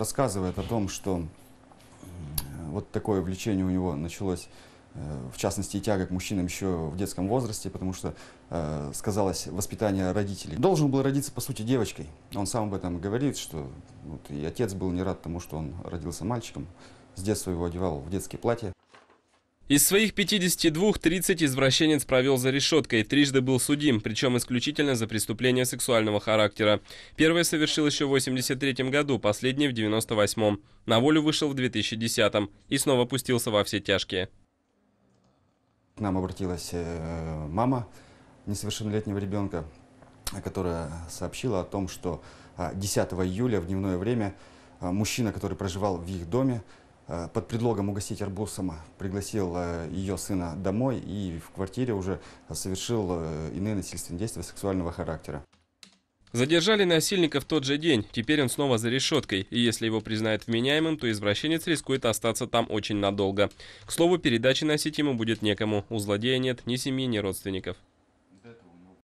рассказывает о том, что вот такое влечение у него началось, э, в частности, и тяга к мужчинам еще в детском возрасте, потому что э, сказалось воспитание родителей. Должен был родиться, по сути, девочкой. Он сам об этом говорит, что вот, и отец был не рад тому, что он родился мальчиком. С детства его одевал в детские платья. Из своих 52 30 извращенец провел за решеткой, трижды был судим, причем исключительно за преступления сексуального характера. Первое совершил еще в 83 году, последнее в 98-м. На волю вышел в 2010-м и снова пустился во все тяжкие. К нам обратилась э, мама несовершеннолетнего ребенка, которая сообщила о том, что 10 а, июля в дневное время а, мужчина, который проживал в их доме, Э, под предлогом угостить арбузом э, пригласил э, ее сына домой и в квартире уже совершил иные насильственные действия сексуального характера. Задержали насильника в тот же день, теперь он снова за решеткой, и если его признают вменяемым, то извращенец рискует остаться там очень надолго. К слову, передачи носить ему будет некому, у злодея нет ни семьи, ни родственников.